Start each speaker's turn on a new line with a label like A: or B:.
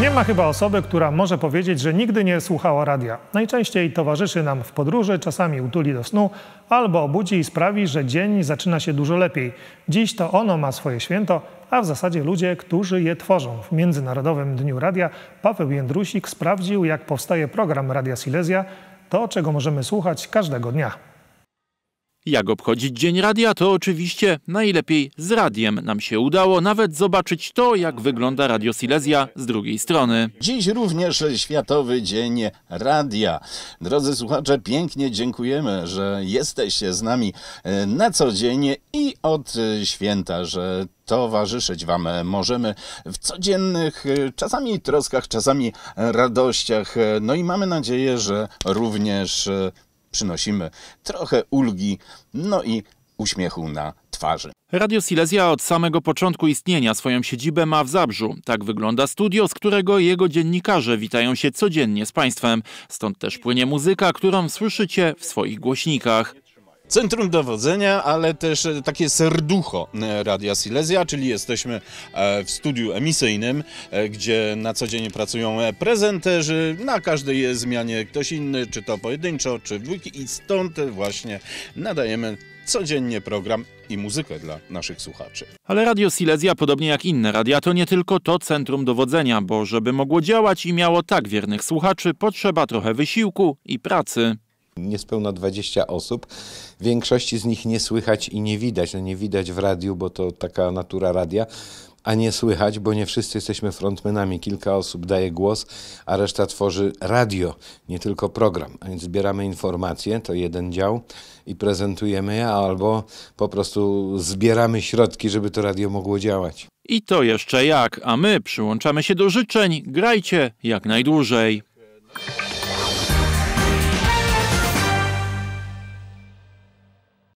A: Nie ma chyba osoby, która może powiedzieć, że nigdy nie słuchała radia. Najczęściej towarzyszy nam w podróży, czasami utuli do snu, albo obudzi i sprawi, że dzień zaczyna się dużo lepiej. Dziś to ono ma swoje święto, a w zasadzie ludzie, którzy je tworzą. W Międzynarodowym Dniu Radia Paweł Jędrusik sprawdził, jak powstaje program Radia Silesia, to czego możemy słuchać każdego dnia.
B: Jak obchodzić Dzień Radia? To oczywiście najlepiej z radiem. Nam się udało nawet zobaczyć to, jak wygląda Radio
C: Silesia z drugiej strony. Dziś również Światowy Dzień Radia. Drodzy słuchacze, pięknie dziękujemy, że jesteście z nami e, na co dzień i od święta, że towarzyszyć Wam możemy w codziennych, e, czasami troskach, czasami radościach. E, no i mamy nadzieję, że również przynosimy trochę ulgi, no i uśmiechu na twarzy.
B: Radio Silesia od samego początku istnienia swoją siedzibę ma w Zabrzu. Tak wygląda studio, z którego jego dziennikarze witają się codziennie z państwem. Stąd też płynie
C: muzyka, którą słyszycie w swoich głośnikach. Centrum Dowodzenia, ale też e, takie serducho e, Radia Silesia, czyli jesteśmy e, w studiu emisyjnym, gdzie na co dzień pracują prezenterzy, na każdej zmianie ktoś inny, czy to pojedynczo, czy dwójki i stąd właśnie nadajemy codziennie program i muzykę dla naszych słuchaczy.
B: Ale Radio Silesia, podobnie jak inne radia, to nie tylko to centrum dowodzenia, bo żeby mogło działać i miało tak wiernych słuchaczy, potrzeba trochę wysiłku i pracy
D: niespełna 20 osób. Większości z nich nie słychać i nie widać. No nie widać w radiu, bo to taka natura radia, a nie słychać, bo nie wszyscy jesteśmy frontmenami. Kilka osób daje głos, a reszta tworzy radio, nie tylko program. A więc zbieramy informacje, to jeden dział i prezentujemy je, albo po prostu zbieramy środki, żeby to radio mogło działać.
B: I to jeszcze jak, a my przyłączamy się do życzeń. Grajcie jak najdłużej.